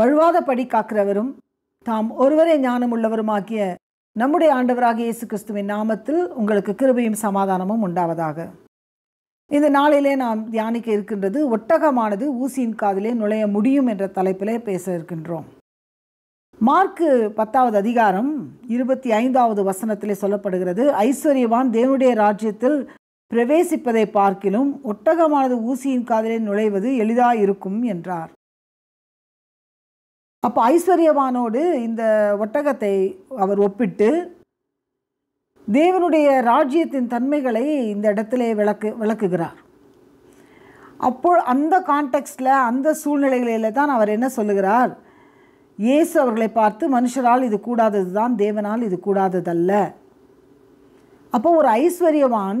வழுவாத படி காக்கிறவரும் தாம் ஒருவரே ஞானமுள்ளவருமாகிய நம்முடைய ஆண்டவராக இயேசு கிறிஸ்துவின் நாமத்தில் உங்களுக்கு கிருபையும் சமாதானமும் உண்டாவதாக இந்த நாளிலே நாம் தியானிக்க இருக்கின்றது ஒட்டகமானது ஊசியின் காதிலே நுழைய முடியும் என்ற தலைப்பிலே பேச இருக்கின்றோம் மார்க்கு பத்தாவது அதிகாரம் இருபத்தி ஐந்தாவது வசனத்திலே சொல்லப்படுகிறது ஐஸ்வர்யவான் தேவனுடைய ராஜ்யத்தில் பிரவேசிப்பதை பார்க்கிலும் ஒட்டகமானது ஊசியின் காதிலே நுழைவது எளிதாக இருக்கும் என்றார் அப்போ ஐஸ்வர்யவானோடு இந்த ஒட்டகத்தை அவர் ஒப்பிட்டு தேவனுடைய ராஜ்யத்தின் தன்மைகளை இந்த இடத்துல விளக்கு விளக்குகிறார் அப்போ அந்த கான்டெக்ஸ்டில் அந்த சூழ்நிலைகளில் தான் அவர் என்ன சொல்லுகிறார் இயேசு அவர்களை பார்த்து மனுஷரால் இது கூடாதது தான் தேவனால் இது கூடாததல்ல அப்போ ஒரு ஐஸ்வர்யவான்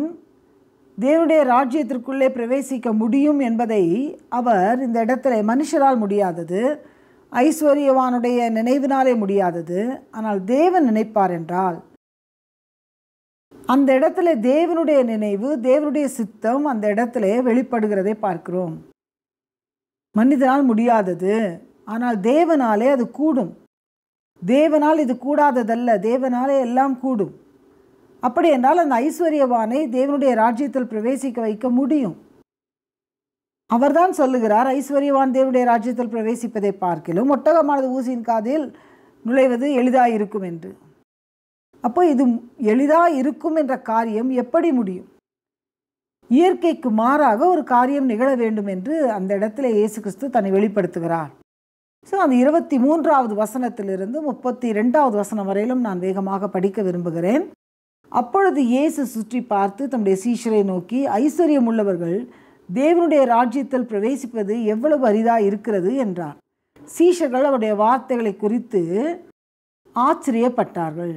தேவனுடைய ராஜ்யத்திற்குள்ளே பிரவேசிக்க முடியும் என்பதை அவர் இந்த இடத்துல மனுஷரால் முடியாதது ஐஸ்வர்யவானுடைய நினைவினாலே முடியாதது ஆனால் தேவன் நினைப்பார் என்றால் அந்த இடத்துல தேவனுடைய நினைவு தேவனுடைய சித்தம் அந்த இடத்துல வெளிப்படுகிறதை பார்க்கிறோம் மனிதனால் முடியாதது ஆனால் தேவனாலே அது கூடும் தேவனால் இது கூடாததல்ல தேவனாலே எல்லாம் கூடும் அப்படி என்றால் அந்த ஐஸ்வர்யவானை தேவனுடைய ராஜ்யத்தில் பிரவேசிக்க வைக்க முடியும் அவர்தான் சொல்லுகிறார் ஐஸ்வர்யவான் தேவனுடைய ராஜ்யத்தில் பிரவேசிப்பதை பார்க்கலும் ஒட்டகமானது ஊசியின் காதில் நுழைவது எளிதாயிருக்கும் என்று அப்போ இது எளிதாக இருக்கும் என்ற காரியம் எப்படி முடியும் இயற்கைக்கு மாறாக ஒரு காரியம் நிகழ வேண்டும் என்று அந்த இடத்துல இயேசு கிறிஸ்து தன்னை வெளிப்படுத்துகிறார் ஸோ அந்த இருபத்தி மூன்றாவது வசனத்திலிருந்து முப்பத்தி ரெண்டாவது வசனம் வரையிலும் நான் வேகமாக படிக்க விரும்புகிறேன் அப்பொழுது இயேசு சுற்றி பார்த்து தம்முடைய சீஷரை நோக்கி ஐஸ்வர்யம் உள்ளவர்கள் தேவனுடைய ராஜ்யத்தில் பிரவேசிப்பது எவ்வளவு அரிதாக இருக்கிறது என்றார் சீஷர்கள் அவருடைய வார்த்தைகளை குறித்து ஆச்சரியப்பட்டார்கள்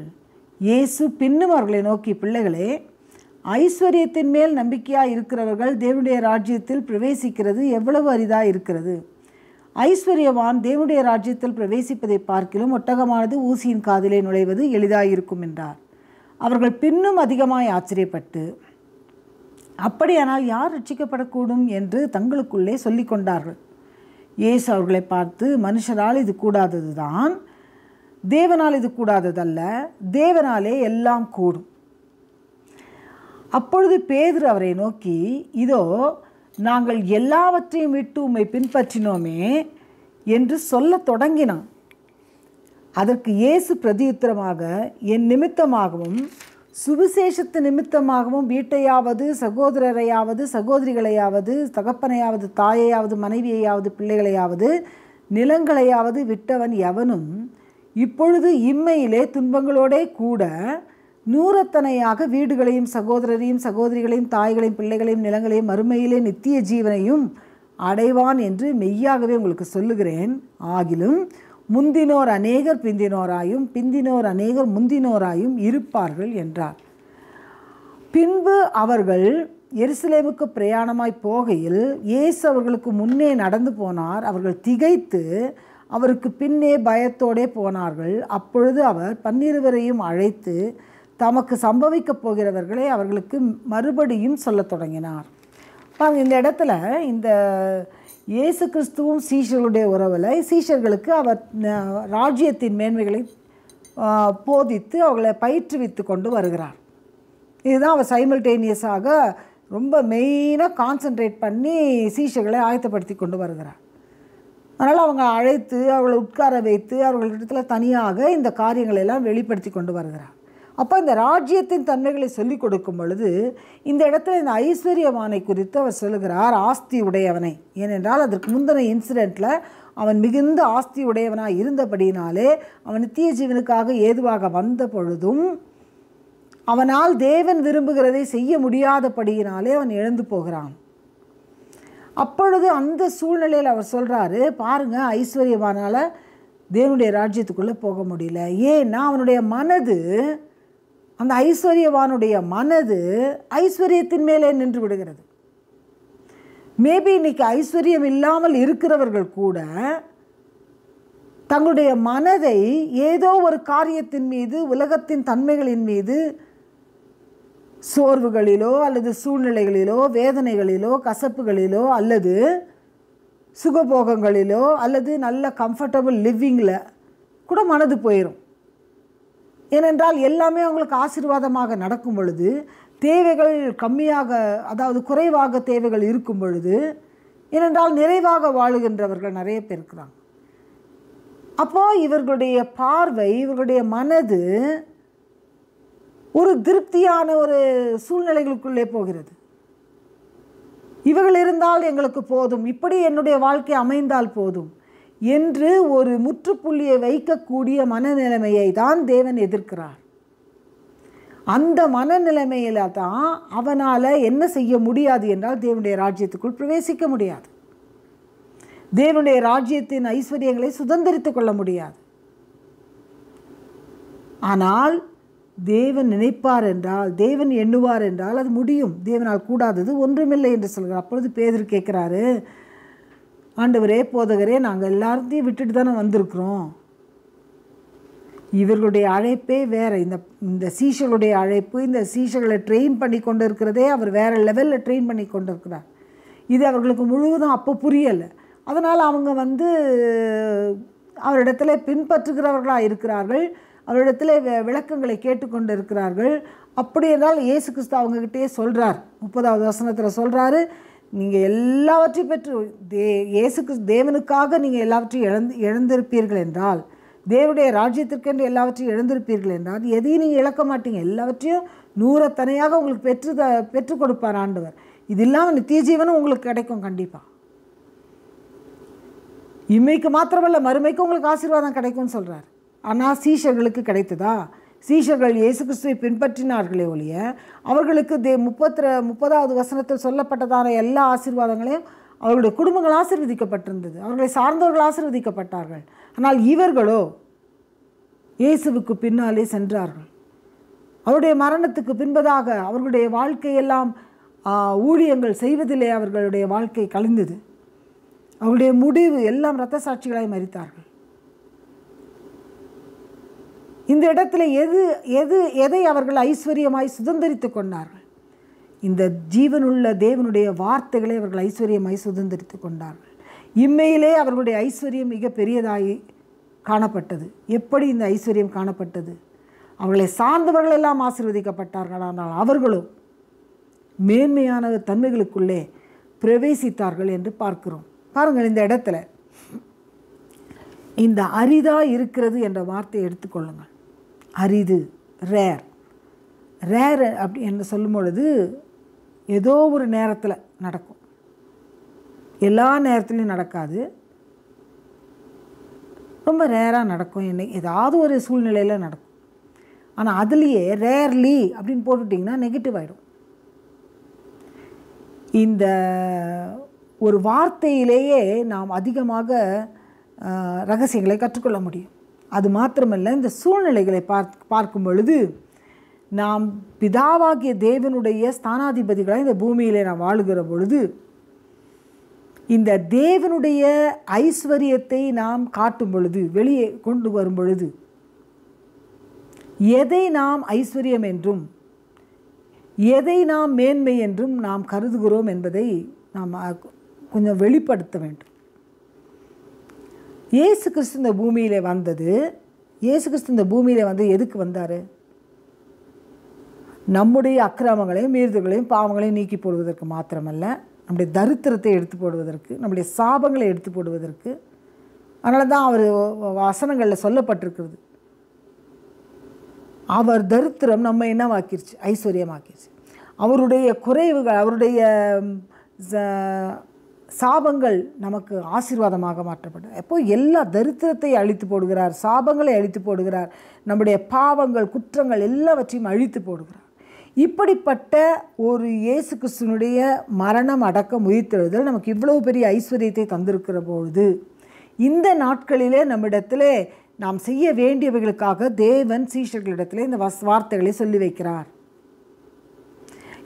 இயேசு பின்னும் அவர்களை நோக்கி பிள்ளைகளே ஐஸ்வர்யத்தின் மேல் நம்பிக்கையாக இருக்கிறவர்கள் தேவனுடைய ராஜ்யத்தில் பிரவேசிக்கிறது எவ்வளவு அரிதாக இருக்கிறது ஐஸ்வர்யவான் தேவனுடைய ராஜ்யத்தில் பிரவேசிப்பதை பார்க்கிலும் ஒட்டகமானது ஊசியின் காதிலே நுழைவது எளிதாக இருக்கும் என்றார் அவர்கள் பின்னும் அதிகமாய் ஆச்சரியப்பட்டு அப்படியானால் யார் ரட்சிக்கப்படக்கூடும் என்று தங்களுக்குள்ளே சொல்லிக்கொண்டார்கள் இயேசு அவர்களை பார்த்து மனுஷரால் இது கூடாதது தான் தேவனால் இது கூடாததல்ல தேவனாலே எல்லாம் கூடும் அப்பொழுது பேதர் அவரை நோக்கி இதோ நாங்கள் எல்லாவற்றையும் விட்டு உம்மை பின்பற்றினோமே என்று சொல்ல தொடங்கினான் அதற்கு இயேசு பிரதியுத்தரமாக என் நிமித்தமாகவும் சுவிசேஷத்து நிமித்தமாகவும் வீட்டையாவது சகோதரரையாவது சகோதரிகளையாவது தகப்பனையாவது தாயையாவது மனைவியையாவது பிள்ளைகளையாவது நிலங்களையாவது விட்டவன் எவனும் இப்பொழுது இம்மையிலே துன்பங்களோடே கூட நூறத்தனையாக வீடுகளையும் சகோதரரையும் சகோதரிகளையும் தாய்களையும் பிள்ளைகளையும் நிலங்களையும் மறுமையிலே நித்திய ஜீவனையும் அடைவான் என்று மெய்யாகவே உங்களுக்கு சொல்லுகிறேன் ஆகிலும் முந்தினோர் அநேகர் பிந்தினோராயும் பிந்தினோர் அநேகர் முந்தினோராயும் இருப்பார்கள் என்றார் பின்பு அவர்கள் எருசலேமுக்கு பிரயாணமாய் போகையில் இயேசு அவர்களுக்கு முன்னே நடந்து போனார் அவர்கள் திகைத்து அவருக்கு பின்னே பயத்தோடே போனார்கள் அப்பொழுது அவர் பன்னிருவரையும் அழைத்து தமக்கு சம்பவிக்கப் போகிறவர்களை அவர்களுக்கு மறுபடியும் சொல்ல தொடங்கினார் பாருங்க இந்த இடத்துல இந்த இயேசு கிறிஸ்துவும் சீஷர்களுடைய உறவில் சீஷர்களுக்கு அவர் ராஜ்யத்தின் மேன்மைகளை போதித்து அவர்களை பயிற்றுவித்து கொண்டு வருகிறார் இதுதான் அவர் சைமல்டேனியஸாக ரொம்ப மெயினாக கான்சன்ட்ரேட் பண்ணி சீஷர்களை ஆயத்தப்படுத்தி கொண்டு வருகிறார் அதனால் அவங்க அழைத்து அவளை உட்கார வைத்து அவர்களிடத்தில் தனியாக இந்த காரியங்களை எல்லாம் வெளிப்படுத்தி கொண்டு வருகிறார் அப்போ இந்த ராஜ்யத்தின் தன்மைகளை சொல்லிக் கொடுக்கும் பொழுது இந்த இடத்துல இந்த ஐஸ்வர்யவானை குறித்து அவர் சொல்லுகிறார் ஆஸ்தி உடையவனை ஏனென்றால் அதற்கு முந்தின இன்சிடெண்ட்டில் அவன் மிகுந்த ஆஸ்தி உடையவனாக இருந்தபடியினாலே அவன் நித்திய ஜீவனுக்காக ஏதுவாக வந்த பொழுதும் அவனால் தேவன் விரும்புகிறதை செய்ய முடியாதபடியினாலே அவன் எழுந்து போகிறான் அப்பொழுது அந்த சூழ்நிலையில் அவர் சொல்கிறாரு பாருங்கள் ஐஸ்வர்யமானால் தேவனுடைய ராஜ்யத்துக்குள்ளே போக முடியல ஏன்னா அவனுடைய மனது அந்த ஐஸ்வர்யவானுடைய மனது ஐஸ்வர்யத்தின் மேலே நின்று விடுகிறது மேபி இன்றைக்கி ஐஸ்வர்யம் இல்லாமல் இருக்கிறவர்கள் கூட தங்களுடைய மனதை ஏதோ ஒரு காரியத்தின் மீது உலகத்தின் தன்மைகளின் மீது சோர்வுகளிலோ அல்லது சூழ்நிலைகளிலோ வேதனைகளிலோ கசப்புகளிலோ அல்லது சுகபோகங்களிலோ அல்லது நல்ல கம்ஃபர்டபுள் லிவ்விங்கில் கூட மனது போயிடும் ஏனென்றால் எல்லாமே அவங்களுக்கு ஆசீர்வாதமாக நடக்கும் பொழுது தேவைகள் கம்மியாக அதாவது குறைவாக தேவைகள் இருக்கும் பொழுது ஏனென்றால் நிறைவாக வாழுகின்றவர்கள் நிறைய பேர் இருக்கிறாங்க அப்போது இவர்களுடைய பார்வை இவர்களுடைய மனது ஒரு திருப்தியான ஒரு சூழ்நிலைகளுக்குள்ளே போகிறது இவர்கள் இருந்தால் எங்களுக்கு போதும் இப்படி என்னுடைய வாழ்க்கை அமைந்தால் போதும் என்று ஒரு முற்றுப்புள்ளியை வைக்கக்கூடிய மனநிலைமையை தான் தேவன் எதிர்க்கிறார் அந்த மனநிலைமையில் தான் அவனால் என்ன செய்ய முடியாது என்றால் தேவனுடைய ராஜ்யத்துக்குள் பிரவேசிக்க முடியாது தேவனுடைய ராஜ்யத்தின் ஐஸ்வர்யங்களை சுதந்திரித்து கொள்ள முடியாது ஆனால் தேவன் நினைப்பார் என்றால் தேவன் எண்ணுவார் என்றால் அது முடியும் தேவனால் கூடாதது ஒன்றுமில்லை என்று சொல்கிறார் அப்பொழுது பேதர் கேட்குறாரு ஆண்டவரே போதகரே நாங்கள் எல்லாத்தையும் விட்டுட்டு தானே வந்திருக்கிறோம் இவர்களுடைய அழைப்பே வேறு இந்த இந்த சீஷர்களுடைய அழைப்பு இந்த சீஷர்களை ட்ரெயின் பண்ணி கொண்டு இருக்கிறதே அவர் வேறு லெவலில் ட்ரெயின் பண்ணி கொண்டு இருக்கிறார் இது அவர்களுக்கு முழுவதும் அப்போ புரியலை அதனால் அவங்க வந்து அவரிடத்துல பின்பற்றுகிறவர்களாக இருக்கிறார்கள் அவரிடத்தில் விளக்கங்களை கேட்டுக்கொண்டு இருக்கிறார்கள் அப்படி என்றால் இயேசு கிறிஸ்து அவங்ககிட்டயே சொல்கிறார் முப்பதாவது வசனத்தில் சொல்கிறாரு நீங்கள் எல்லாவற்றையும் பெற்று தே இயேசு கிறிஸ்து தேவனுக்காக நீங்கள் எல்லாவற்றையும் இழந்து இழந்திருப்பீர்கள் என்றால் தேவனுடைய ராஜ்யத்திற்கென்று எல்லாவற்றையும் எழுந்திருப்பீர்கள் என்றால் எதையும் நீங்கள் இழக்க மாட்டீங்க எல்லாவற்றையும் நூறத்தனையாக உங்களுக்கு பெற்று த பெற்றுக் கொடுப்பார் ஆண்டவர் இது இல்லாமல் நித்திய ஜீவனும் உங்களுக்கு கிடைக்கும் கண்டிப்பாக இம்மைக்கு மாத்திரமல்ல மறுமைக்கு உங்களுக்கு ஆசீர்வாதம் கிடைக்கும்னு சொல்கிறார் ஆனால் சீஷர்களுக்கு கிடைத்ததா சீஷர்கள் இயேசு கிறிஸ்துவை பின்பற்றினார்களே ஒழிய அவர்களுக்கு தே முப்பத்தி முப்பதாவது வசனத்தில் சொல்லப்பட்டதான எல்லா ஆசீர்வாதங்களையும் அவர்களுடைய குடும்பங்கள் ஆசீர்வதிக்கப்பட்டிருந்தது அவர்களை சார்ந்தவர்கள் ஆசீர்வதிக்கப்பட்டார்கள் ஆனால் இவர்களோ இயேசுவுக்கு பின்னாலே சென்றார்கள் அவருடைய மரணத்துக்கு பின்பதாக அவர்களுடைய வாழ்க்கையெல்லாம் ஊழியங்கள் செய்வதிலே அவர்களுடைய வாழ்க்கை கழிந்தது அவருடைய முடிவு எல்லாம் இரத்த சாட்சிகளாய் மறித்தார்கள் இந்த இடத்துல எது எது எதை அவர்கள் ஐஸ்வர்யமாய் சுதந்திரித்து கொண்டார்கள் இந்த ஜீவனுள்ள தேவனுடைய வார்த்தைகளை அவர்கள் ஐஸ்வர்யமாய் சுதந்திரித்து கொண்டார்கள் இம்மையிலே அவர்களுடைய ஐஸ்வர்யம் மிக பெரியதாகி காணப்பட்டது எப்படி இந்த ஐஸ்வர்யம் காணப்பட்டது அவர்களை சார்ந்தவர்கள் எல்லாம் ஆசிர்வதிக்கப்பட்டார்கள் ஆனால் அவர்களும் மேன்மையான தன்மைகளுக்குள்ளே பிரவேசித்தார்கள் என்று பார்க்கிறோம் பாருங்கள் இந்த இடத்துல இந்த அரிதாக இருக்கிறது என்ற வார்த்தையை எடுத்துக்கொள்ளுங்கள் அரிது ரேர் ரேர் அப்படி என்ன சொல்லும் பொழுது ஏதோ ஒரு நேரத்தில் நடக்கும் எல்லா நேரத்துலையும் நடக்காது ரொம்ப ரேராக நடக்கும் என்னை ஏதாவது ஒரு சூழ்நிலையில் நடக்கும் ஆனால் அதுலேயே ரேர்லி அப்படின்னு போட்டுட்டிங்கன்னா நெகட்டிவ் ஆகிடும் இந்த ஒரு வார்த்தையிலேயே நாம் அதிகமாக ரகசியங்களை கற்றுக்கொள்ள முடியும் அது மாத்திரமல்ல இந்த சூழ்நிலைகளை பார்க் பார்க்கும் பொழுது நாம் பிதாவாகிய தேவனுடைய ஸ்தானாதிபதிகளாக இந்த பூமியிலே நாம் வாழுகிற பொழுது இந்த தேவனுடைய ஐஸ்வர்யத்தை நாம் காட்டும் பொழுது வெளியே கொண்டு வரும் பொழுது எதை நாம் ஐஸ்வர்யம் என்றும் எதை நாம் மேன்மை என்றும் நாம் கருதுகிறோம் என்பதை நாம் கொஞ்சம் வெளிப்படுத்த வேண்டும் இயேசு கிறிஸ்து இந்த பூமியில் வந்தது இயேசு கிறிஸ்து இந்த பூமியில் வந்து எதுக்கு வந்தார் நம்முடைய அக்கிரமங்களையும் மீறுதல்களையும் பாவங்களையும் நீக்கி போடுவதற்கு மாத்திரமல்ல நம்முடைய தரித்திரத்தை எடுத்து போடுவதற்கு நம்முடைய சாபங்களை எடுத்து போடுவதற்கு அதனால தான் அவர் வசனங்களில் சொல்லப்பட்டிருக்கிறது அவர் தரித்திரம் நம்ம என்னவாக்கிருச்சு ஐஸ்வர்யமாக்கிருச்சு அவருடைய குறைவுகள் அவருடைய சாபங்கள் நமக்கு ஆசீர்வாதமாக மாற்றப்படும் எப்போ எல்லா தரித்திரத்தை அழித்து போடுகிறார் சாபங்களை அழித்து போடுகிறார் நம்முடைய பாவங்கள் குற்றங்கள் எல்லாவற்றையும் அழித்து போடுகிறார் இப்படிப்பட்ட ஒரு இயேசு கிறிஸ்துனுடைய மரணம் அடக்கம் உயிர்த்தெழுதல் நமக்கு இவ்வளவு பெரிய ஐஸ்வர்யத்தை தந்திருக்கிற பொழுது இந்த நாட்களிலே நம்மிடத்திலே நாம் செய்ய வேண்டியவைகளுக்காக தேவன் சீஷர்களிடத்திலே இந்த வார்த்தைகளை சொல்லி வைக்கிறார்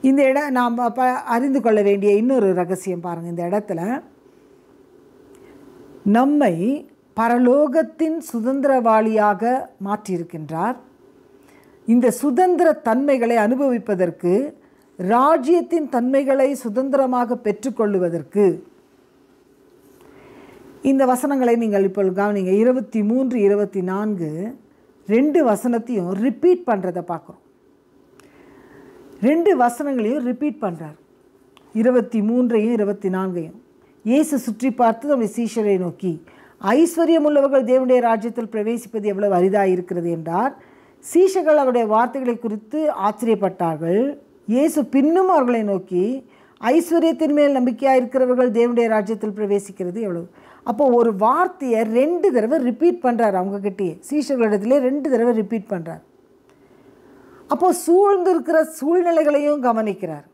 இந்த இடம் நாம் அறிந்து கொள்ள வேண்டிய இன்னொரு ரகசியம் பாருங்கள் இந்த இடத்துல நம்மை பரலோகத்தின் சுதந்திரவாளியாக மாற்றியிருக்கின்றார் இந்த சுதந்திர தன்மைகளை அனுபவிப்பதற்கு ராஜ்யத்தின் தன்மைகளை சுதந்திரமாக பெற்றுக்கொள்ளுவதற்கு இந்த வசனங்களை நீங்கள் இப்போ கவனிங்க இருபத்தி மூன்று இருபத்தி நான்கு ரெண்டு வசனத்தையும் ரிப்பீட் பண்ணுறதை பார்க்குறோம் ரெண்டு வசனங்களையும் ரிப்பீட் பண்ணுறார் இருபத்தி மூன்றையும் இருபத்தி நான்கையும் இயேசு சுற்றி பார்த்து நம்முடைய சீஷரை நோக்கி ஐஸ்வர்யம் உள்ளவர்கள் தேவனுடைய ராஜ்யத்தில் பிரவேசிப்பது எவ்வளவு அரிதாக இருக்கிறது என்றார் சீஷர்கள் அவருடைய வார்த்தைகளை குறித்து ஆச்சரியப்பட்டார்கள் இயேசு பின்னும் அவர்களை நோக்கி ஐஸ்வர்யத்தின் மேல் நம்பிக்கையாக இருக்கிறவர்கள் தேவனுடைய ராஜ்யத்தில் பிரவேசிக்கிறது எவ்வளவு அப்போ ஒரு வார்த்தையை ரெண்டு தடவை ரிப்பீட் பண்ணுறார் அவங்கக்கிட்டேயே சீஷர்களிடத்துலேயே ரெண்டு தடவை ரிப்பீட் பண்ணுறார் அப்போது சூழ்ந்திருக்கிற சூழ்நிலைகளையும் கவனிக்கிறார்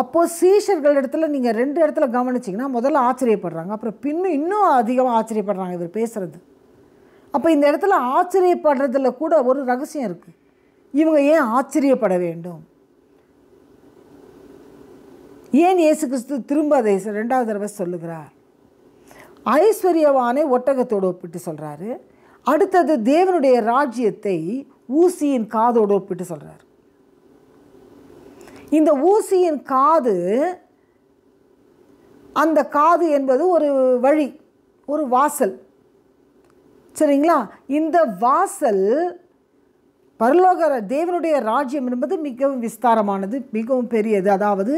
அப்போது சீஷர்கள் இடத்துல நீங்கள் ரெண்டு இடத்துல கவனிச்சிங்கன்னா முதல்ல ஆச்சரியப்படுறாங்க அப்புறம் பின்னும் இன்னும் அதிகமாக ஆச்சரியப்படுறாங்க இவர் பேசுகிறது அப்போ இந்த இடத்துல ஆச்சரியப்படுறதுல கூட ஒரு ரகசியம் இருக்குது இவங்க ஏன் ஆச்சரியப்பட வேண்டும் ஏன் இயேசு கிறிஸ்து திரும்ப அதை ரெண்டாவது தடவை சொல்லுகிறார் ஐஸ்வர்யவானை ஒட்டகத்தோடு ஒப்பிட்டு சொல்கிறாரு அடுத்தது தேவனுடைய ராஜ்யத்தை ஊசியின் காதோடு ஒப்பிட்டு சொல்கிறார் இந்த ஊசியின் காது அந்த காது என்பது ஒரு வழி ஒரு வாசல் சரிங்களா இந்த வாசல் பரலோக தேவனுடைய ராஜ்யம் என்பது மிகவும் விஸ்தாரமானது மிகவும் பெரியது அதாவது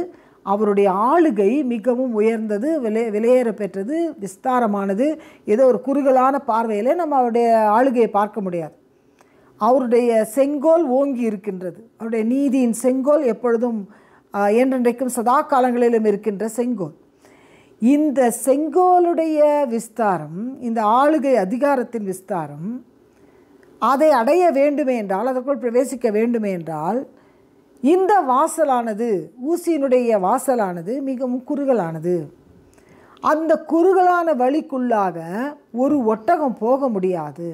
அவருடைய ஆளுகை மிகவும் உயர்ந்தது விலை விலையேற பெற்றது விஸ்தாரமானது ஏதோ ஒரு குறுகலான பார்வையில் நம்ம அவருடைய ஆளுகையை பார்க்க முடியாது அவருடைய செங்கோல் ஓங்கி இருக்கின்றது அவருடைய நீதியின் செங்கோல் எப்பொழுதும் என்றென்றைக்கும் சதா காலங்களிலும் இருக்கின்ற செங்கோல் இந்த செங்கோலுடைய விஸ்தாரம் இந்த ஆளுகை அதிகாரத்தின் விஸ்தாரம் அதை அடைய வேண்டுமே என்றால் அதற்குள் பிரவேசிக்க வேண்டுமே என்றால் இந்த வாசலானது ஊசியினுடைய வாசலானது மிகவும் குறுகலானது அந்த குறுகலான வழிக்குள்ளாக ஒரு ஒட்டகம் போக முடியாது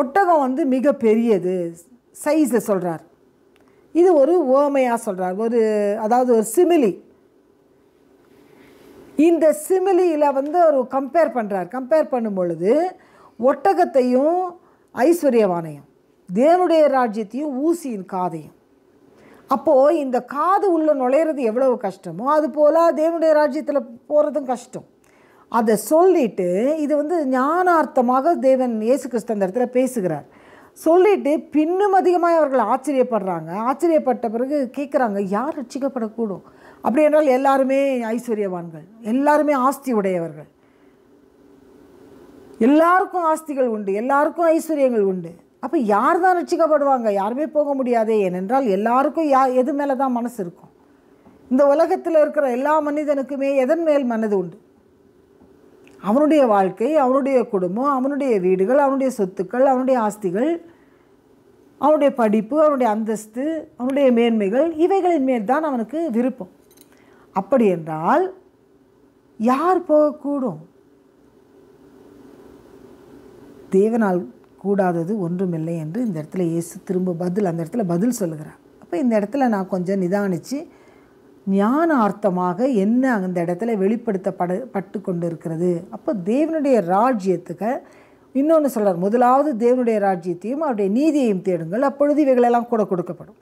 ஒட்டகம் வந்து மிக பெரியது சைஸை சொல்கிறார் இது ஒரு ஓமையாக சொல்கிறார் ஒரு அதாவது ஒரு சிமிலி இந்த சிமிலியில் வந்து ஒரு கம்பேர் பண்ணுறார் கம்பேர் பண்ணும் பொழுது ஒட்டகத்தையும் ஐஸ்வர்யவானையும் தேவனுடைய ராஜ்யத்தையும் ஊசியின் காதையும் அப்போது இந்த காது உள்ளே நுழையிறது எவ்வளவு கஷ்டமோ அது போல் தேவனுடைய ராஜ்யத்தில் போகிறதும் கஷ்டம் அதை சொல்லிட்டு இது வந்து ஞானார்த்தமாக தேவன் இயேசு கிறிஸ்து அந்த இடத்துல பேசுகிறார் சொல்லிட்டு பின்னும் அதிகமாக அவர்கள் ஆச்சரியப்படுறாங்க ஆச்சரியப்பட்ட பிறகு கேட்குறாங்க யார் ரட்சிக்கப்படக்கூடும் அப்படி என்றால் எல்லாருமே ஐஸ்வர்யவான்கள் எல்லாருமே ஆஸ்தி உடையவர்கள் எல்லாருக்கும் ஆஸ்திகள் உண்டு எல்லாருக்கும் ஐஸ்வர்யங்கள் உண்டு அப்போ யார் தான் ரட்சிக்கப்படுவாங்க யாருமே போக முடியாதே ஏனென்றால் எல்லாருக்கும் யா எது மேலே தான் மனசு இருக்கும் இந்த உலகத்தில் இருக்கிற எல்லா மனிதனுக்குமே எதன் மேல் மனது உண்டு அவனுடைய வாழ்க்கை அவனுடைய குடும்பம் அவனுடைய வீடுகள் அவனுடைய சொத்துக்கள் அவனுடைய ஆஸ்திகள் அவனுடைய படிப்பு அவனுடைய அந்தஸ்து அவனுடைய மேன்மைகள் இவைகளின் மேல் தான் அவனுக்கு விருப்பம் அப்படி என்றால் யார் போகக்கூடும் தேவனால் கூடாதது ஒன்றுமில்லை என்று இந்த இடத்துல இயேசு திரும்ப பதில் அந்த இடத்துல பதில் சொல்லுகிறார் அப்போ இந்த இடத்துல நான் கொஞ்சம் நிதானித்து ஞானார்த்தமாக என்ன அந்த இடத்துல வெளிப்படுத்தப்பட பட்டு கொண்டு இருக்கிறது அப்போ தேவனுடைய ராஜ்யத்துக்கு இன்னொன்று சொல்கிறார் முதலாவது தேவனுடைய ராஜ்யத்தையும் அவருடைய நீதியையும் தேடுங்கள் அப்பொழுது இவைகளெல்லாம் கூட கொடுக்கப்படும்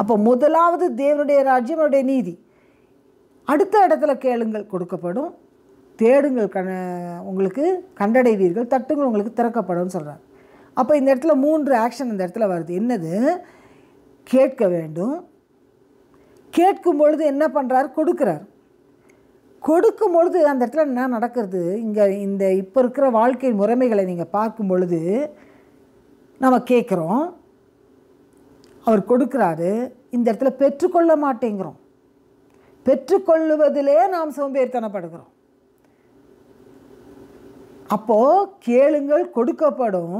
அப்போ முதலாவது தேவனுடைய ராஜ்யம் அவருடைய நீதி அடுத்த இடத்துல கேளுங்கள் கொடுக்கப்படும் தேடுங்கள் கண உங்களுக்கு கண்டடைவீர்கள் தட்டுங்கள் உங்களுக்கு திறக்கப்படும் சொல்கிறார் அப்போ இந்த இடத்துல மூன்று ஆக்ஷன் இந்த இடத்துல வருது என்னது கேட்க வேண்டும் கேட்கும் பொழுது என்ன பண்ணுறார் கொடுக்குறார் கொடுக்கும் பொழுது அந்த இடத்துல என்ன நடக்கிறது இங்கே இந்த இப்போ இருக்கிற வாழ்க்கை முறைமைகளை நீங்கள் பார்க்கும் பொழுது நம்ம கேட்குறோம் அவர் கொடுக்குறாரு இந்த இடத்துல பெற்றுக்கொள்ள மாட்டேங்கிறோம் பெற்றுக்கொள்ளுவதிலே நாம் சோம்பேறித்தனப்படுகிறோம் அப்போது கேளுங்கள் கொடுக்கப்படும்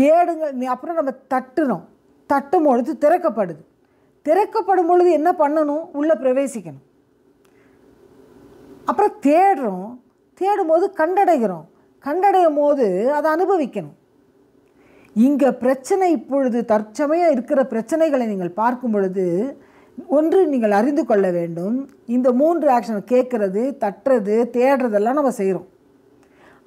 தேடுங்கள் அப்புறம் நம்ம தட்டுறோம் தட்டும் பொழுது திறக்கப்படுது திறக்கப்படும் பொழுது என்ன பண்ணணும் உள்ளே பிரவேசிக்கணும் அப்புறம் தேடுறோம் தேடும் போது கண்டடைகிறோம் கண்டடையும் போது அதை அனுபவிக்கணும் இங்கே பிரச்சனை இப்பொழுது தற்சமயம் இருக்கிற பிரச்சனைகளை நீங்கள் பார்க்கும் பொழுது ஒன்று நீங்கள் அறிந்து கொள்ள வேண்டும் இந்த மூன்று ஆக்ஷன் கேட்குறது தட்டுறது தேடுறதெல்லாம் நம்ம செய்கிறோம்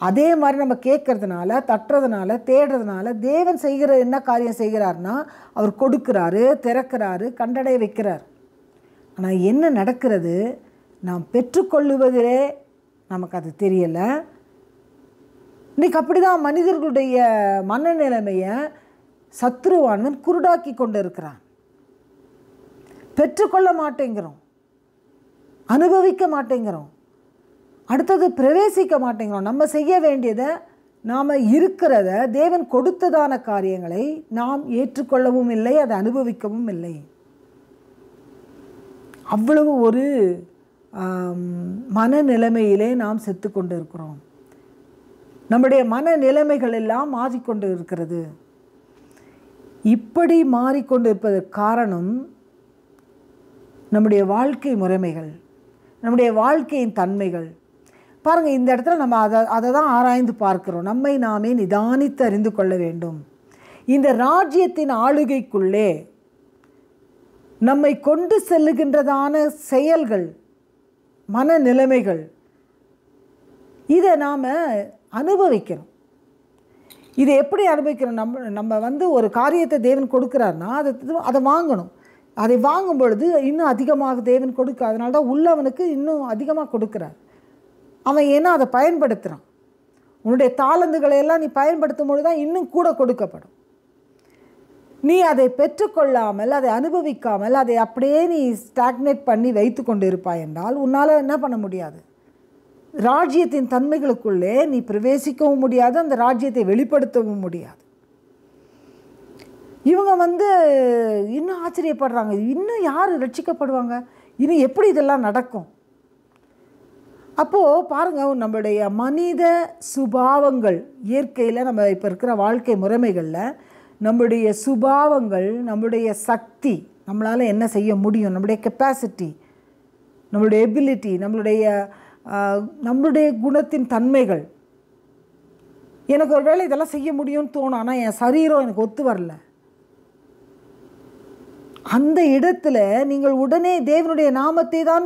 அதே மாதிரி நம்ம கேட்கறதுனால தட்டுறதுனால தேடுறதுனால தேவன் செய்கிற என்ன காரியம் செய்கிறார்னா அவர் கொடுக்குறாரு திறக்கிறாரு கண்டடைய வைக்கிறார் ஆனால் என்ன நடக்கிறது நாம் பெற்றுக்கொள்ளுவதிலே நமக்கு அது தெரியலை இன்றைக்கி அப்படி தான் மனிதர்களுடைய மனநிலைமையை சத்ருவான்வன் குருடாக்கி கொண்டு இருக்கிறான் பெற்றுக்கொள்ள மாட்டேங்கிறோம் அனுபவிக்க மாட்டேங்கிறோம் அடுத்தது பிரவேசிக்க மாட்டேங்கிறோம் நம்ம செய்ய வேண்டியதை நாம் இருக்கிறத தேவன் கொடுத்ததான காரியங்களை நாம் ஏற்றுக்கொள்ளவும் இல்லை அதை அனுபவிக்கவும் இல்லை அவ்வளவு ஒரு மனநிலைமையிலே நாம் செத்து கொண்டு இருக்கிறோம் நம்முடைய மனநிலைமைகள் எல்லாம் மாறிக்கொண்டு இருக்கிறது இப்படி மாறிக்கொண்டு இருப்பதற்கு காரணம் நம்முடைய வாழ்க்கை முறைமைகள் நம்முடைய வாழ்க்கையின் தன்மைகள் பாருங்கள் இந்த இடத்துல நம்ம அதை அதை தான் ஆராய்ந்து பார்க்குறோம் நம்மை நாமே நிதானித்து அறிந்து கொள்ள வேண்டும் இந்த ராஜ்யத்தின் ஆளுகைக்குள்ளே நம்மை கொண்டு செல்லுகின்றதான செயல்கள் மனநிலைமைகள் இதை நாம் அனுபவிக்கிறோம் இதை எப்படி அனுபவிக்கிறோம் நம்ம நம்ம வந்து ஒரு காரியத்தை தேவன் கொடுக்குறாருன்னா அதை அதை வாங்கணும் அதை வாங்கும் பொழுது இன்னும் அதிகமாக தேவன் கொடுக்க அதனால தான் உள்ளவனுக்கு இன்னும் அதிகமாக கொடுக்குறார் அவன் ஏன்னா அதை பயன்படுத்துகிறான் உன்னுடைய தாளந்துகளை எல்லாம் நீ பயன்படுத்தும் பொழுது தான் இன்னும் கூட கொடுக்கப்படும் நீ அதை பெற்றுக்கொள்ளாமல் அதை அனுபவிக்காமல் அதை அப்படியே நீ ஸ்டாக்னேட் பண்ணி வைத்து கொண்டு இருப்பாய் என்றால் உன்னால் என்ன பண்ண முடியாது ராஜ்யத்தின் தன்மைகளுக்குள்ளே நீ பிரவேசிக்கவும் முடியாது அந்த ராஜ்யத்தை வெளிப்படுத்தவும் முடியாது இவங்க வந்து இன்னும் ஆச்சரியப்படுறாங்க இன்னும் யார் ரட்சிக்கப்படுவாங்க இன்னும் எப்படி இதெல்லாம் நடக்கும் அப்போது பாருங்கள் நம்மளுடைய மனித சுபாவங்கள் இயற்கையில் நம்ம இப்போ இருக்கிற வாழ்க்கை முறைமைகளில் நம்முடைய சுபாவங்கள் நம்முடைய சக்தி நம்மளால் என்ன செய்ய முடியும் நம்மளுடைய கெப்பாசிட்டி நம்மளுடைய எபிலிட்டி நம்மளுடைய நம்மளுடைய குணத்தின் தன்மைகள் எனக்கு ஒரு வேளை இதெல்லாம் செய்ய முடியும்னு தோணும் ஆனால் என் சரீரம் எனக்கு ஒத்து வரல அந்த இடத்துல நீங்கள் உடனே தேவனுடைய நாமத்தை தான்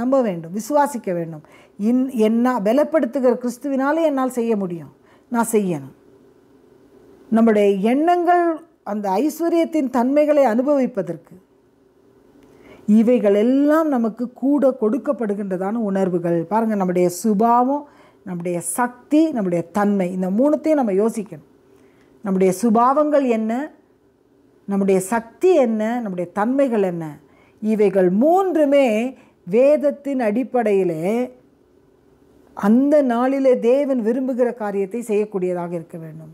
நம்ப வேண்டும் விசுவாசிக்க வேண்டும் இன் என்ன பலப்படுத்துகிற கிறிஸ்துவினாலே என்னால் செய்ய முடியும் நான் செய்யணும் நம்முடைய எண்ணங்கள் அந்த ஐஸ்வர்யத்தின் தன்மைகளை அனுபவிப்பதற்கு இவைகள் எல்லாம் நமக்கு கூட கொடுக்கப்படுகின்றதான உணர்வுகள் பாருங்கள் நம்முடைய சுபாவம் நம்முடைய சக்தி நம்முடைய தன்மை இந்த மூணுத்தையும் நம்ம யோசிக்கணும் நம்முடைய சுபாவங்கள் என்ன நம்முடைய சக்தி என்ன நம்முடைய தன்மைகள் என்ன இவைகள் மூன்றுமே வேதத்தின் அடிப்படையிலே அந்த நாளிலே தேவன் விரும்புகிற காரியத்தை செய்யக்கூடியதாக இருக்க வேண்டும்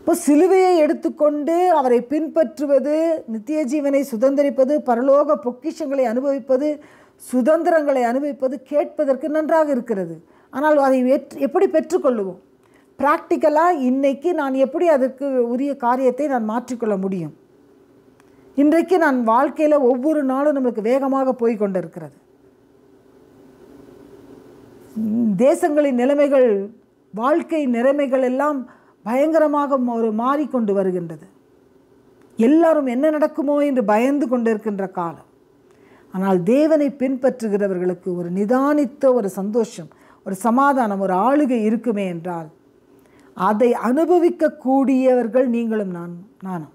இப்போ சிலுவையை எடுத்துக்கொண்டு அவரை பின்பற்றுவது நித்திய ஜீவனை சுதந்திரிப்பது பரலோக பொக்கிஷங்களை அனுபவிப்பது சுதந்திரங்களை அனுபவிப்பது கேட்பதற்கு நன்றாக இருக்கிறது ஆனால் அதை எப்படி பெற்றுக்கொள்ளுவோம் ப்ராக்டிக்கலாக இன்றைக்கி நான் எப்படி அதற்கு உரிய காரியத்தை நான் மாற்றிக்கொள்ள முடியும் இன்றைக்கு நான் வாழ்க்கையில் ஒவ்வொரு நாளும் நம்மளுக்கு வேகமாக போய் கொண்டிருக்கிறது தேசங்களின் நிலைமைகள் வாழ்க்கை நிலைமைகள் எல்லாம் பயங்கரமாக ஒரு மாறிக்கொண்டு வருகின்றது எல்லாரும் என்ன நடக்குமோ என்று பயந்து கொண்டிருக்கின்ற காலம் ஆனால் தேவனை பின்பற்றுகிறவர்களுக்கு ஒரு நிதானித்த ஒரு சந்தோஷம் ஒரு சமாதானம் ஒரு ஆளுகை இருக்குமே என்றால் அதை அனுபவிக்கக்கூடியவர்கள் நீங்களும் நான் நானும்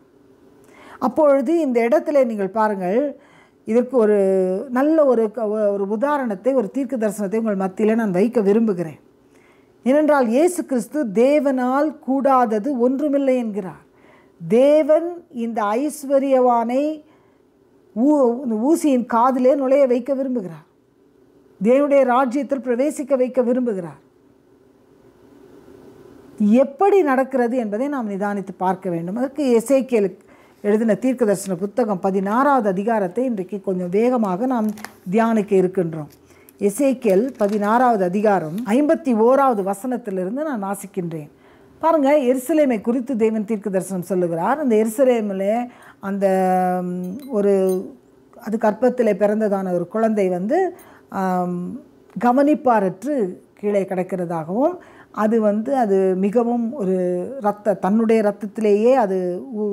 அப்பொழுது இந்த இடத்துல நீங்கள் பாருங்கள் இதற்கு ஒரு நல்ல ஒரு ஒரு உதாரணத்தை ஒரு தீர்க்க தரிசனத்தை உங்கள் மத்தியில் நான் வைக்க விரும்புகிறேன் ஏனென்றால் இயேசு கிறிஸ்து தேவனால் கூடாதது ஒன்றுமில்லை என்கிறார் தேவன் இந்த ஐஸ்வர்யவானை ஊ ஊசியின் காதிலே நுழைய வைக்க விரும்புகிறார் தேவனுடைய ராஜ்யத்தில் பிரவேசிக்க வைக்க விரும்புகிறார் எப்படி நடக்கிறது என்பதை நாம் நிதானித்து பார்க்க வேண்டும் அதற்கு இசைக்கியலுக்கு எழுதின தீர்க்க தரிசன புத்தகம் பதினாறாவது அதிகாரத்தை இன்றைக்கு கொஞ்சம் வேகமாக நாம் தியானிக்க இருக்கின்றோம் எசேக்கியல் பதினாறாவது அதிகாரம் ஐம்பத்தி ஓராவது வசனத்திலிருந்து நான் வாசிக்கின்றேன் பாருங்கள் எருசலேமை குறித்து தேவன் தீர்க்க தரிசனம் சொல்லுகிறார் அந்த எருசலேமில் அந்த ஒரு அது கற்பத்தில் பிறந்ததான ஒரு குழந்தை வந்து கவனிப்பாரற்று கீழே கிடக்கிறதாகவும் அது வந்து அது மிகவும் ஒரு ரத்த தன்னுடைய ரத்தத்திலேயே அது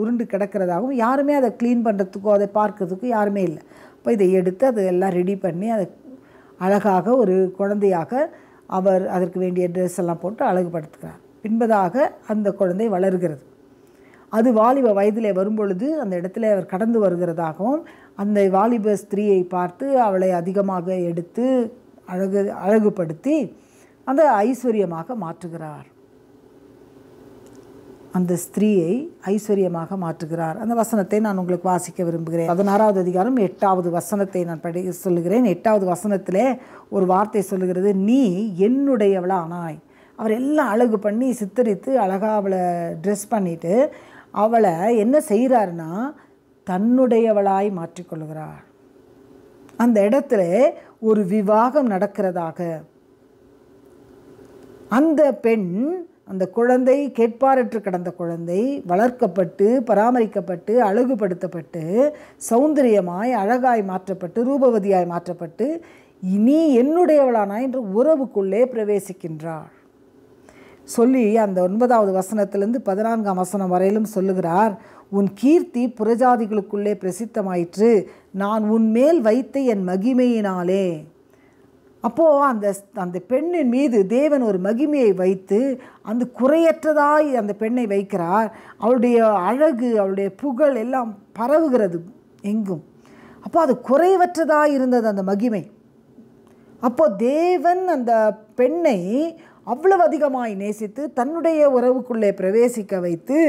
உருண்டு கிடக்கிறதாகவும் யாருமே அதை க்ளீன் பண்ணுறதுக்கோ அதை பார்க்கறதுக்கோ யாருமே இல்லை அப்போ இதை எடுத்து அதை எல்லாம் ரெடி பண்ணி அதை அழகாக ஒரு குழந்தையாக அவர் அதற்கு வேண்டிய ட்ரெஸ் எல்லாம் போட்டு அழகுபடுத்துகிறார் பின்பதாக அந்த குழந்தை வளர்கிறது அது வாலிப வயதிலே வரும்பொழுது அந்த இடத்துல அவர் கடந்து வருகிறதாகவும் அந்த வாலிப ஸ்திரீயை பார்த்து அவளை அதிகமாக எடுத்து அழகு அழகுபடுத்தி அந்த ஐஸ்வர்யமாக மாற்றுகிறார் அந்த ஸ்திரீயை ஐஸ்வர்யமாக மாற்றுகிறார் அந்த வசனத்தை நான் உங்களுக்கு வாசிக்க விரும்புகிறேன் பதினாறாவது அதிகாரம் எட்டாவது வசனத்தை நான் படி சொல்லுகிறேன் எட்டாவது வசனத்தில் ஒரு வார்த்தை சொல்லுகிறது நீ என்னுடையவளா ஆனாய் அவர் எல்லாம் அழகு பண்ணி சித்தரித்து அழகாக அவளை ட்ரெஸ் பண்ணிவிட்டு அவளை என்ன செய்கிறாருன்னா தன்னுடையவளாய் மாற்றிக்கொள்கிறார் அந்த இடத்துல ஒரு விவாகம் நடக்கிறதாக அந்த பெண் அந்த குழந்தை கேட்பாரற்று கிடந்த குழந்தை வளர்க்கப்பட்டு பராமரிக்கப்பட்டு அழகுபடுத்தப்பட்டு சௌந்தரியமாய் அழகாய் மாற்றப்பட்டு ரூபவதியாய் மாற்றப்பட்டு இனி என்னுடையவளானா என்று உறவுக்குள்ளே பிரவேசிக்கின்றாள் சொல்லி அந்த ஒன்பதாவது வசனத்திலிருந்து பதினான்காம் வசனம் வரையிலும் சொல்லுகிறார் உன் கீர்த்தி புறஜாதிகளுக்குள்ளே பிரசித்தமாயிற்று நான் உன்மேல் வைத்த என் மகிமையினாலே அப்போது அந்த அந்த பெண்ணின் மீது தேவன் ஒரு மகிமையை வைத்து அந்த குறையற்றதாய் அந்த பெண்ணை வைக்கிறார் அவளுடைய அழகு அவளுடைய புகழ் எல்லாம் பரவுகிறது எங்கும் அப்போ அது குறைவற்றதாக இருந்தது அந்த மகிமை அப்போ தேவன் அந்த பெண்ணை அவ்வளவு அதிகமாய் நேசித்து தன்னுடைய உறவுக்குள்ளே பிரவேசிக்க வைத்து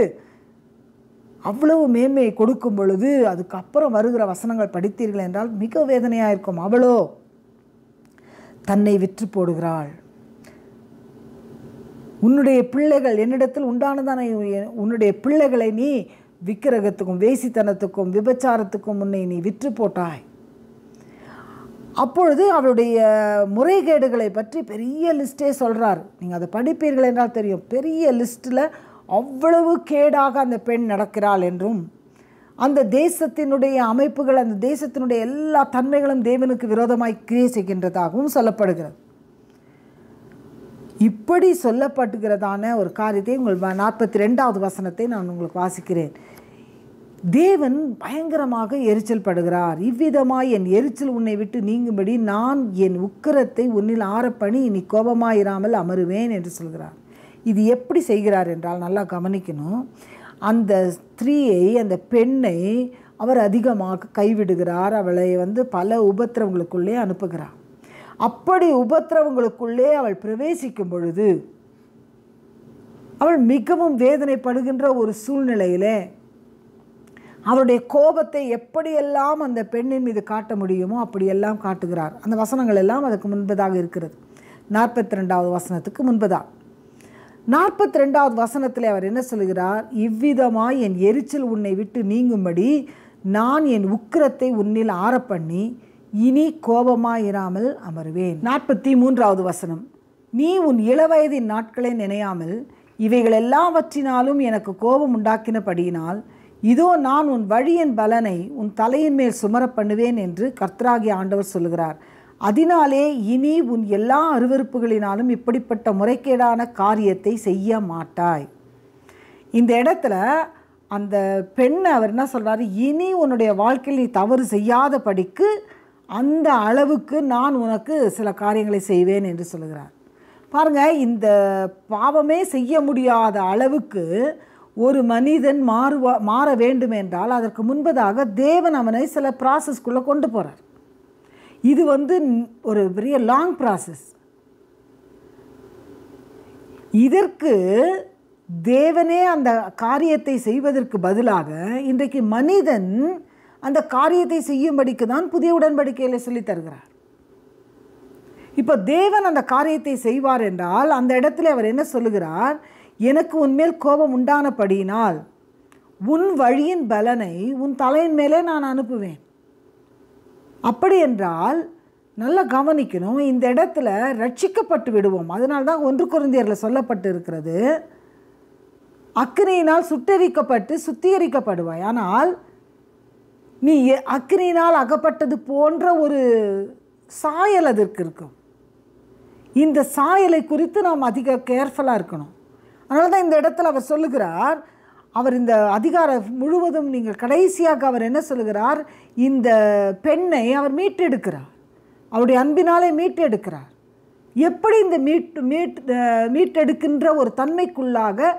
அவ்வளவு மேன்மையை கொடுக்கும் பொழுது அதுக்கப்புறம் வருகிற வசனங்கள் படித்தீர்கள் என்றால் மிக வேதனையாக இருக்கும் அவ்வளோ தன்னை விற்று போடுகிறாள் உன்னுடைய பிள்ளைகள் என்னிடத்தில் உண்டானதான உன்னுடைய பிள்ளைகளை நீ விக்கிரகத்துக்கும் வேசித்தனத்துக்கும் விபச்சாரத்துக்கும் உன்னை நீ விற்று போட்டாய் அப்பொழுது அவளுடைய முறைகேடுகளை பற்றி பெரிய லிஸ்ட்டே சொல்கிறார் நீங்கள் அதை படிப்பீர்கள் என்றால் தெரியும் பெரிய லிஸ்ட்டில் அவ்வளவு கேடாக அந்த பெண் நடக்கிறாள் என்றும் அந்த தேசத்தினுடைய அமைப்புகள் அந்த தேசத்தினுடைய எல்லா தன்மைகளும் தேவனுக்கு விரோதமாய் கிரியை செய்கின்றதாகவும் சொல்லப்படுகிறது இப்படி சொல்லப்படுகிறதான ஒரு காரியத்தை உங்கள் நாற்பத்தி ரெண்டாவது வசனத்தை நான் உங்களுக்கு வாசிக்கிறேன் தேவன் பயங்கரமாக எரிச்சல் படுகிறார் இவ்விதமாய் என் எரிச்சல் உன்னை விட்டு நீங்கும்படி நான் என் உக்கரத்தை உன்னில் ஆரப்பணி இனி கோபமாயிராமல் அமருவேன் என்று சொல்கிறார் இது எப்படி செய்கிறார் என்றால் நல்லா கவனிக்கணும் அந்த ஸ்திரீயை அந்த பெண்ணை அவர் அதிகமாக கைவிடுகிறார் அவளை வந்து பல உபத்திரவங்களுக்குள்ளே அனுப்புகிறார் அப்படி உபத்திரவங்களுக்குள்ளே அவள் பிரவேசிக்கும் பொழுது அவள் மிகவும் வேதனைப்படுகின்ற ஒரு சூழ்நிலையிலே அவருடைய கோபத்தை எப்படியெல்லாம் அந்த பெண்ணின் மீது காட்ட முடியுமோ அப்படியெல்லாம் காட்டுகிறார் அந்த வசனங்கள் எல்லாம் அதுக்கு முன்பதாக இருக்கிறது நாற்பத்தி ரெண்டாவது வசனத்துக்கு முன்பதாக நாற்பத்தி ரெண்டாவது வசனத்தில் அவர் என்ன சொல்கிறார் இவ்விதமாய் என் எரிச்சல் உன்னை விட்டு நீங்கும்படி நான் என் உக்கிரத்தை உன்னில் ஆறப்பண்ணி இனி கோபமாயிராமல் அமருவேன் நாற்பத்தி மூன்றாவது வசனம் நீ உன் இளவயதின் நாட்களை நினையாமல் இவைகள் எல்லாவற்றினாலும் எனக்கு கோபம் உண்டாக்கினபடியினால் இதோ நான் உன் வழியின் பலனை உன் தலையின் மேல் சுமரப் பண்ணுவேன் என்று கர்த்தராகிய ஆண்டவர் சொல்கிறார் அதனாலே இனி உன் எல்லா அருவறுப்புகளினாலும் இப்படிப்பட்ட முறைகேடான காரியத்தை செய்ய மாட்டாய் இந்த இடத்துல அந்த பெண்ணை அவர் என்ன சொல்கிறாரு இனி உன்னுடைய வாழ்க்கையில் நீ தவறு செய்யாத படிக்கு அந்த அளவுக்கு நான் உனக்கு சில காரியங்களை செய்வேன் என்று சொல்கிறார் பாருங்கள் இந்த பாவமே செய்ய முடியாத அளவுக்கு ஒரு மனிதன் மாறுவா மாற வேண்டுமென்றால் அதற்கு முன்பதாக தேவன் அவனை சில ப்ராசஸ்குள்ளே கொண்டு போகிறார் இது வந்து ஒரு பெரிய லாங் ப்ராசஸ் இதற்கு தேவனே அந்த காரியத்தை செய்வதற்கு பதிலாக இன்றைக்கு மனிதன் அந்த காரியத்தை செய்யும்படிக்கு தான் புதிய உடன்படிக்கையில் சொல்லி தருகிறார் இப்போ தேவன் அந்த காரியத்தை செய்வார் என்றால் அந்த இடத்துல அவர் என்ன சொல்லுகிறார் எனக்கு உன்மேல் கோபம் உண்டானபடியினால் உன் வழியின் பலனை உன் தலையின் மேலே நான் அனுப்புவேன் அப்படி என்றால் நல்லா கவனிக்கணும் இந்த இடத்துல ரட்சிக்கப்பட்டு விடுவோம் அதனால தான் ஒன்று குருந்தியரில் சொல்லப்பட்டு இருக்கிறது அக்னியினால் சுட்டரிக்கப்பட்டு சுத்திகரிக்கப்படுவாய் ஆனால் நீ அக்னியினால் அகப்பட்டது போன்ற ஒரு சாயல் அதற்கு இருக்கும் இந்த சாயலை குறித்து நாம் அதிக கேர்ஃபுல்லாக இருக்கணும் அதனால தான் இந்த இடத்துல அவர் சொல்லுகிறார் அவர் இந்த அதிகார முழுவதும் நீங்கள் கடைசியாக அவர் என்ன சொல்கிறார் இந்த பெண்ணை அவர் மீட்டெடுக்கிறார் அவருடைய அன்பினாலே மீட்டெடுக்கிறார் எப்படி இந்த மீட் மீட் மீட்டெடுக்கின்ற ஒரு தன்மைக்குள்ளாக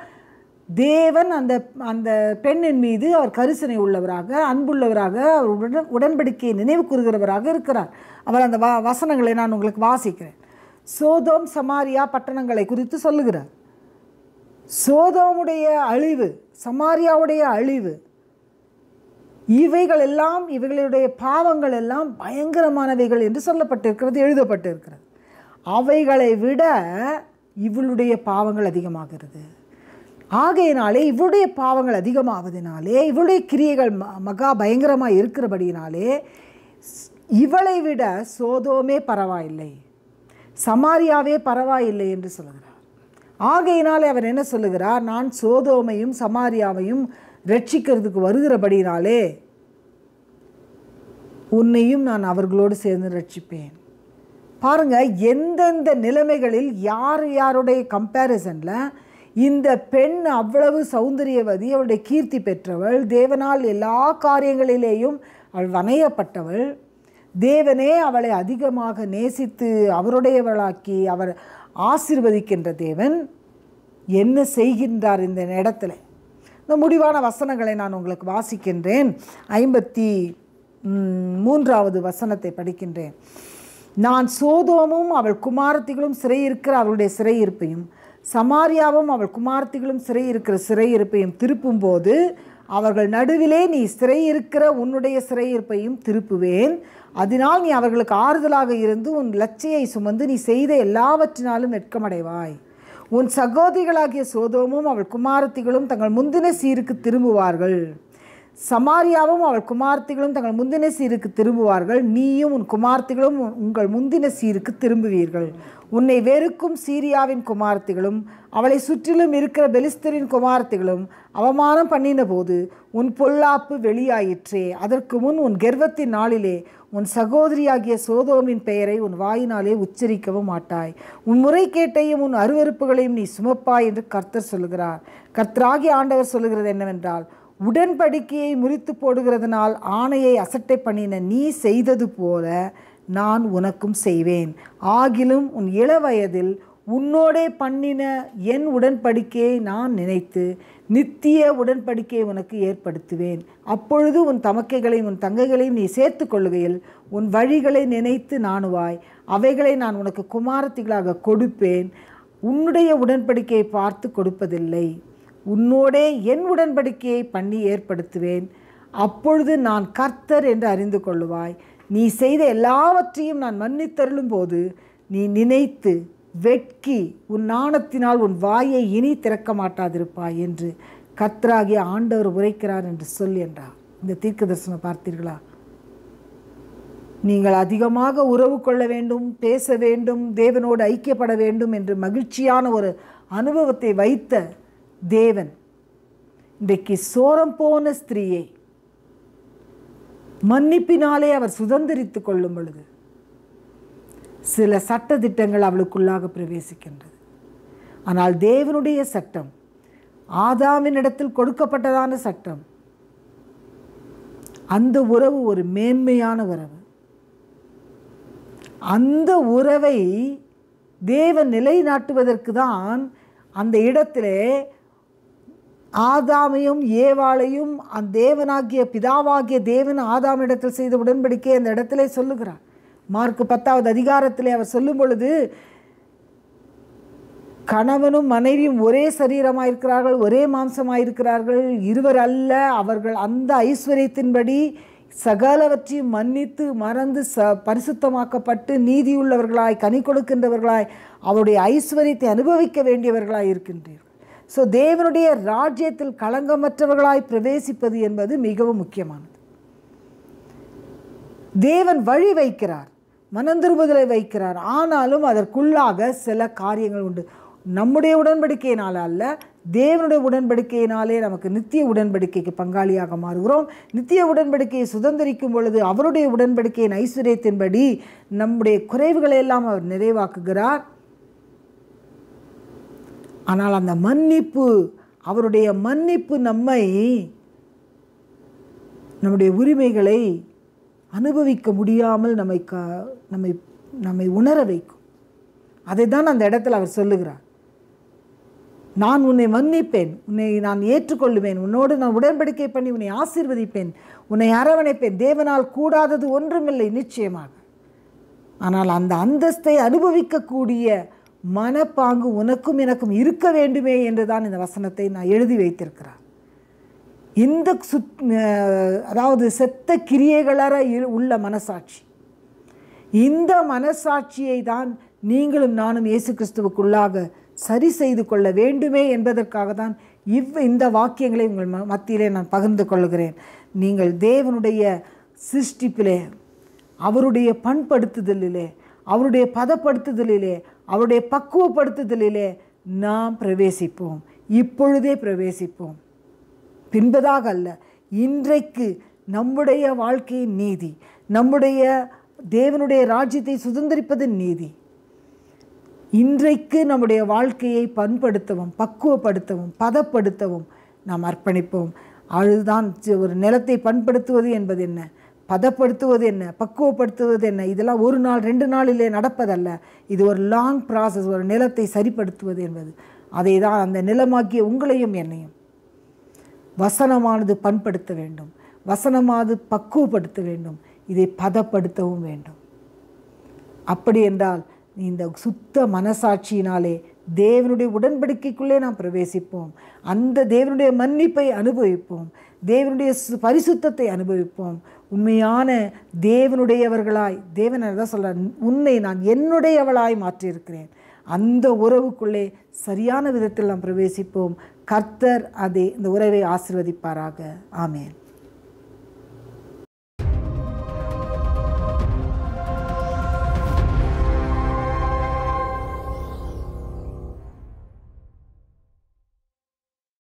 தேவன் அந்த அந்த பெண்ணின் மீது அவர் கரிசனை உள்ளவராக அன்புள்ளவராக அவர் உடன் உடன்படிக்கையை நினைவு கூறுகிறவராக இருக்கிறார் அவர் அந்த வா வசனங்களை நான் உங்களுக்கு வாசிக்கிறேன் சோதோம் சமாரியா பட்டணங்களை குறித்து சொல்லுகிறார் சோதோமுடைய அழிவு சமாரியாவுடைய அழிவு இவைகள் எல்லாம் இவைகளுடைய பாவங்கள் எல்லாம் பயங்கரமானவைகள் என்று சொல்லப்பட்டிருக்கிறது எழுதப்பட்டிருக்கிறது அவைகளை விட இவளுடைய பாவங்கள் அதிகமாகிறது ஆகையினாலே இவளுடைய பாவங்கள் அதிகமாவதினாலே இவளுடைய கிரியைகள் மகா பயங்கரமாக இருக்கிறபடியினாலே இவளை விட சோதோமே பரவாயில்லை சமாரியாவே பரவாயில்லை என்று சொல்கிறார் ஆகையினாலே அவர் என்ன சொல்லுகிறார் நான் சோதோமையும் சமாரியாவையும் ரட்சிக்கிறதுக்கு வருகிறபடினாலே உன்னையும் நான் அவர்களோடு சேர்ந்து ரட்சிப்பேன் பாருங்கள் எந்தெந்த நிலைமைகளில் யார் யாருடைய கம்பேரிசனில் இந்த பெண் அவ்வளவு சௌந்தரியவதி அவளுடைய கீர்த்தி பெற்றவள் தேவனால் எல்லா காரியங்களிலேயும் அவள் வணையப்பட்டவள் தேவனே அவளை அதிகமாக நேசித்து அவருடையவளாக்கி அவர் ஆசிர்வதிக்கின்ற தேவன் என்ன செய்கின்றார் இந்த இடத்துல இந்த முடிவான வசனங்களை நான் உங்களுக்கு வாசிக்கின்றேன் ஐம்பத்தி மூன்றாவது வசனத்தை படிக்கின்றேன் நான் சோதோமும் அவள் குமாரத்திகளும் சிறையிருக்கிற அவளுடைய சிறையிருப்பையும் சமாரியாவும் அவள் குமாரத்திகளும் சிறையிருக்கிற சிறையிருப்பையும் திருப்பும்போது அவர்கள் நடுவிலே நீ சிறையிருக்கிற உன்னுடைய சிறையிருப்பையும் திருப்புவேன் அதனால் நீ அவர்களுக்கு ஆறுதலாக இருந்து உன் லட்சியை சுமந்து நீ செய்த எல்லாவற்றினாலும் வெட்கமடைவாய் உன் சகோதரிகளாகிய சோதோமும் அவள் குமாரத்திகளும் தங்கள் முந்தின சீருக்கு திரும்புவார்கள் சமாரியாவும் அவள் குமார்த்திகளும் தங்கள் முந்தின சீருக்கு திரும்புவார்கள் நீயும் உன் குமார்த்திகளும் உங்கள் முந்தின சீருக்கு திரும்புவீர்கள் உன்னை வெறுக்கும் சீரியாவின் குமார்த்திகளும் அவளை சுற்றிலும் இருக்கிற பெலிஸ்தரின் குமார்த்திகளும் அவமானம் பண்ணின போது உன் பொல்லாப்பு வெளியாயிற்றே அதற்கு முன் உன் கர்வத்தின் நாளிலே உன் சகோதரியாகிய சோதோமின் பெயரை உன் வாயினாலே உச்சரிக்கவும் மாட்டாய் உன் முறைகேட்டையும் உன் அருவறுப்புகளையும் நீ சுமப்பாய் என்று கர்த்தர் சொல்கிறார் கர்த்தராகி ஆண்டவர் சொல்கிறது என்னவென்றால் உடன்படிக்கையை முறித்து போடுகிறதுனால் ஆணையை அசட்டை பண்ணின நீ செய்தது போல நான் உனக்கும் செய்வேன் ஆகிலும் உன் இளவயதில் உன்னோடே பண்ணின என் உடன்படிக்கையை நான் நினைத்து நித்திய உடன்படிக்கையை உனக்கு ஏற்படுத்துவேன் அப்பொழுது உன் தமக்கைகளையும் உன் தங்கைகளையும் நீ சேர்த்து கொள்ளுகையில் உன் வழிகளை நினைத்து நாணுவாய் அவைகளை நான் உனக்கு குமாரத்திகளாக கொடுப்பேன் உன்னுடைய உடன்படிக்கையை பார்த்து கொடுப்பதில்லை உன்னோடே என் உடன்படிக்கையை பண்ணி ஏற்படுத்துவேன் அப்பொழுது நான் கர்த்தர் என்று அறிந்து கொள்ளுவாய் நீ செய்த எல்லாவற்றையும் நான் மன்னித்தருளும் போது நீ நினைத்து வெட்கி உன் நாணத்தினால் உன் வாயை இனி திறக்க மாட்டாதிருப்பாய் என்று கத்ராகிய ஆண்டவர் உரைக்கிறார் என்று சொல் என்றார் இந்த தீர்க்க தரிசனம் பார்த்தீர்களா நீங்கள் அதிகமாக உறவு கொள்ள வேண்டும் பேச வேண்டும் தேவனோடு ஐக்கியப்பட வேண்டும் என்று மகிழ்ச்சியான ஒரு அனுபவத்தை வைத்த தேவன் இன்றைக்கு சோரம் போன ஸ்திரீயை மன்னிப்பினாலே அவர் சுதந்திரித்து கொள்ளும் பொழுது சில சட்ட திட்டங்கள் அவளுக்குள்ளாக பிரவேசிக்கின்றது ஆனால் தேவனுடைய சட்டம் ஆதாமின் இடத்தில் கொடுக்கப்பட்டதான சட்டம் அந்த உறவு ஒரு மேன்மையான உறவு அந்த உறவை தேவன் நிலைநாட்டுவதற்கு தான் அந்த இடத்திலே ஆதாமையும் ஏவாளையும் அந்த தேவனாகிய பிதாவாகிய தேவன் ஆதாமிடத்தில் செய்த உடன்படிக்கை அந்த இடத்துல சொல்லுகிறார் மார்க் பத்தாவது அதிகாரத்தில் அவர் சொல்லும் பொழுது கணவனும் மனைவியும் ஒரே சரீரமாயிருக்கிறார்கள் ஒரே மாம்சமாயிருக்கிறார்கள் இருவர் அல்ல அவர்கள் அந்த ஐஸ்வர்யத்தின்படி சகலவற்றையும் மன்னித்து மறந்து ச பரிசுத்தமாக்கப்பட்டு நீதியுள்ளவர்களாய் கனி கொடுக்கின்றவர்களாய் அவருடைய ஐஸ்வர்யத்தை அனுபவிக்க வேண்டியவர்களாய் இருக்கின்றீர்கள் ஸோ தேவனுடைய ராஜ்யத்தில் களங்கமற்றவர்களாய் பிரவேசிப்பது என்பது மிகவும் முக்கியமானது தேவன் வழி வைக்கிறார் மனந்திருமுதலை வைக்கிறார் ஆனாலும் அதற்குள்ளாக சில காரியங்கள் உண்டு நம்முடைய உடன்படிக்கையினால் அல்ல தேவனுடைய உடன்படிக்கையினாலே நமக்கு நித்திய உடன்படிக்கைக்கு பங்காளியாக மாறுகிறோம் நித்திய உடன்படிக்கையை சுதந்திரிக்கும் பொழுது அவருடைய உடன்படிக்கையின் ஐஸ்வர்யத்தின்படி நம்முடைய குறைவுகளை எல்லாம் அவர் நிறைவாக்குகிறார் ஆனால் அந்த மன்னிப்பு அவருடைய மன்னிப்பு நம்மை நம்முடைய உரிமைகளை அனுபவிக்க முடியாமல் நம்மை க நம்மை நம்மை உணர வைக்கும் அதை தான் அந்த இடத்துல அவர் சொல்லுகிறார் நான் உன்னை மன்னிப்பேன் உன்னை நான் ஏற்றுக்கொள்ளுவேன் உன்னோடு நான் உடன்படிக்கை பண்ணி உன்னை ஆசீர்வதிப்பேன் உன்னை அரவணைப்பேன் தேவனால் கூடாதது ஒன்றுமில்லை நிச்சயமாக ஆனால் அந்த அந்தஸ்தை அனுபவிக்கக்கூடிய மனப்பாங்கு உனக்கும் எனக்கும் இருக்க வேண்டுமே என்று தான் இந்த வசனத்தை நான் எழுதி வைத்திருக்கிறார் இந்த சுத் அதாவது செத்த கிரியைகளற உள்ள மனசாட்சி இந்த மனசாட்சியை தான் நீங்களும் நானும் இயேசு கிறிஸ்துவுக்குள்ளாக சரி செய்து கொள்ள வேண்டுமே என்பதற்காக தான் இவ் இந்த வாக்கியங்களை உங்கள் மத்தியிலே நான் பகிர்ந்து கொள்கிறேன் நீங்கள் தேவனுடைய சிருஷ்டிப்பிலே அவருடைய பண்படுத்துதலிலே அவருடைய பதப்படுத்துதலிலே அவருடைய பக்குவப்படுத்துதலிலே நாம் பிரவேசிப்போம் இப்பொழுதே பிரவேசிப்போம் பின்பதாக அல்ல இன்றைக்கு நம்முடைய வாழ்க்கையின் நீதி நம்முடைய தேவனுடைய ராஜ்யத்தை சுதந்திரிப்பதின் நீதி இன்றைக்கு நம்முடைய வாழ்க்கையை பண்படுத்தவும் பக்குவப்படுத்தவும் பதப்படுத்தவும் நாம் அர்ப்பணிப்போம் அதுதான் ஒரு நிலத்தை பண்படுத்துவது என்பது என்ன பதப்படுத்துவது என்ன பக்குவப்படுத்துவது என்ன இதெல்லாம் ஒரு நாள் ரெண்டு நாளிலே நடப்பதல்ல இது ஒரு லாங் ப்ராசஸ் ஒரு நிலத்தை சரிப்படுத்துவது என்பது அதை தான் அந்த நிலமாக்கிய உங்களையும் என்னையும் வசனமானது பண்படுத்த வேண்டும் வசனமானது பக்குவப்படுத்த வேண்டும் இதை பதப்படுத்தவும் வேண்டும் அப்படி என்றால் இந்த சுத்த மனசாட்சியினாலே தேவனுடைய உடன்படிக்கைக்குள்ளே நாம் பிரவேசிப்போம் அந்த தேவனுடைய மன்னிப்பை அனுபவிப்போம் தேவனுடைய பரிசுத்தத்தை அனுபவிப்போம் உண்மையான தேவனுடையவர்களாய் தேவன் தான் சொல்கிறார் உன்னை நான் என்னுடையவளாய் மாற்றியிருக்கிறேன் அந்த உறவுக்குள்ளே சரியான விதத்தில் நாம் பிரவேசிப்போம் கர்த்தர் அதே இந்த உறவை ஆசிர்வதிப்பாராக ஆமேன்